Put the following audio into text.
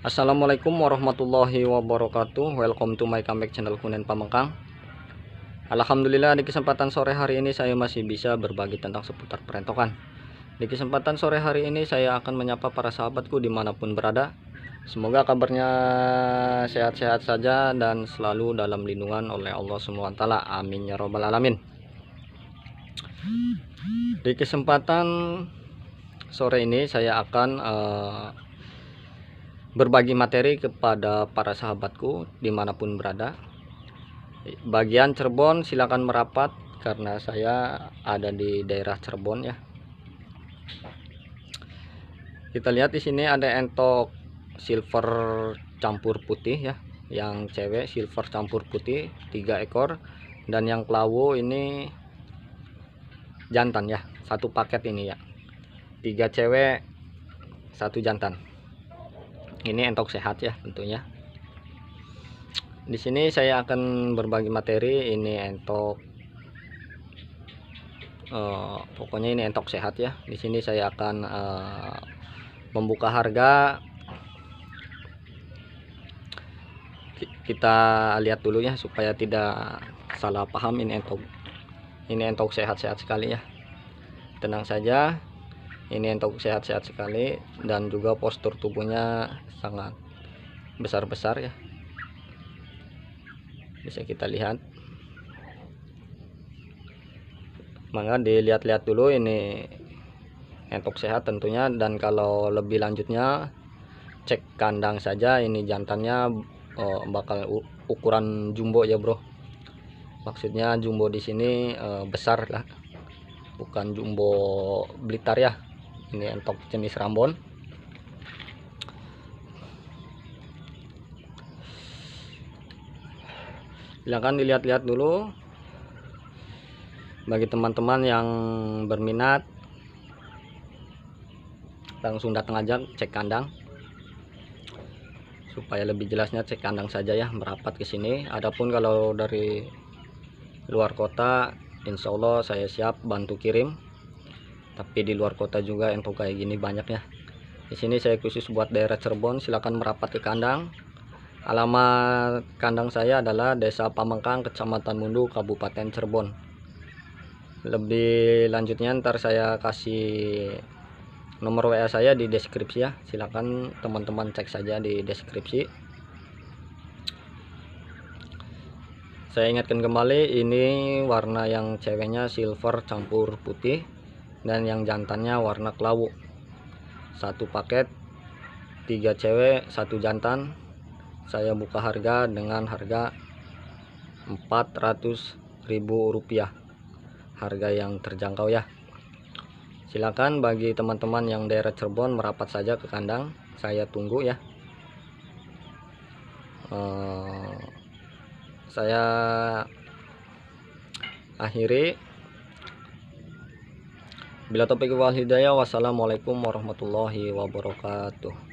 Assalamualaikum warahmatullahi wabarakatuh Welcome to my comeback channel Kunen Pamengkang Alhamdulillah di kesempatan sore hari ini saya masih bisa berbagi tentang seputar perentokan Di kesempatan sore hari ini saya akan menyapa para sahabatku dimanapun berada Semoga kabarnya sehat-sehat saja dan selalu dalam lindungan oleh Allah SWT Amin ya robbal alamin Di kesempatan sore ini saya akan uh, berbagi materi kepada para sahabatku dimanapun berada. Bagian Cirebon silakan merapat karena saya ada di daerah Cirebon ya. Kita lihat di sini ada entok silver campur putih ya, yang cewek silver campur putih tiga ekor dan yang kelawo ini jantan ya, satu paket ini ya. Tiga cewek satu jantan ini entok sehat ya tentunya di sini saya akan berbagi materi ini entok uh, pokoknya ini entok sehat ya di sini saya akan uh, membuka harga kita lihat dulu ya supaya tidak salah paham ini entok ini entok sehat-sehat sekali ya tenang saja ini untuk sehat-sehat sekali dan juga postur tubuhnya sangat besar-besar ya bisa kita lihat maka dilihat-lihat dulu ini entok sehat tentunya dan kalau lebih lanjutnya cek kandang saja ini jantannya oh, bakal ukuran jumbo ya bro maksudnya jumbo di sini eh, besar lah bukan jumbo blitar ya ini untuk jenis rambon silahkan dilihat-lihat dulu bagi teman-teman yang berminat langsung datang aja cek kandang supaya lebih jelasnya cek kandang saja ya merapat ke sini adapun kalau dari luar kota insya Allah saya siap bantu kirim tapi di luar kota juga yang kayak gini banyak ya di sini saya khusus buat daerah Cirebon silahkan merapat ke kandang alamat kandang saya adalah desa Pamengkang kecamatan Mundu Kabupaten Cirebon lebih lanjutnya ntar saya kasih nomor WA saya di deskripsi ya silahkan teman-teman cek saja di deskripsi saya ingatkan kembali ini warna yang ceweknya silver campur putih dan yang jantannya warna kelabu satu paket tiga cewek satu jantan saya buka harga dengan harga 400.000 rupiah harga yang terjangkau ya silakan bagi teman-teman yang daerah Cirebon merapat saja ke kandang saya tunggu ya uh, saya akhiri Bila topik wal hidayah, wassalamualaikum warahmatullahi wabarakatuh.